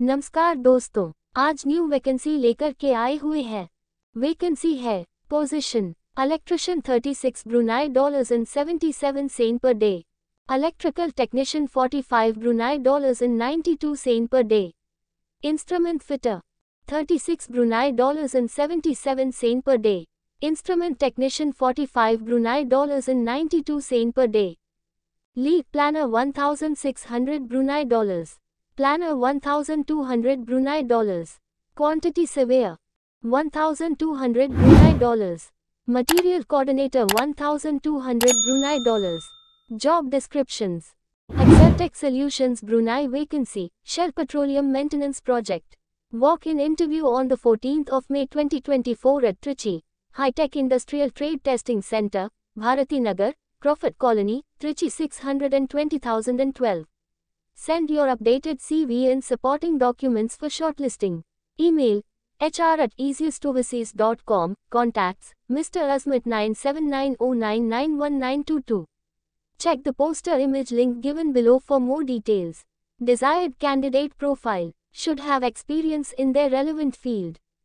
नमस्कार दोस्तों आज न्यू वैकेंसी लेकर के आए हुए हैं वैकेंसी है position electrician 36 Brunei dollar and 77 sen per day electrical technician 45 Brunei dollar and 92 sen per day instrument fitter 36 Brunei dollars and 77 sen per day instrument technician 45 Brunei in and two sen per day lead planner one thousand six hundred Brunei dollars Planner 1200 Brunei dollars. Quantity surveyor 1200 Brunei dollars. Material coordinator 1200 Brunei dollars. Job descriptions. Exertech Solutions Brunei vacancy, Shell Petroleum Maintenance Project. Walk-in interview on the 14th of May 2024 at Trichy, High-Tech Industrial Trade Testing Center, Bharati Nagar, Crawford Colony, Trichy 620,012. Send your updated CV and supporting documents for shortlisting. Email hr at easiestoverseas.com. Contacts Mr. Asmat 9790991922. Check the poster image link given below for more details. Desired candidate profile should have experience in their relevant field.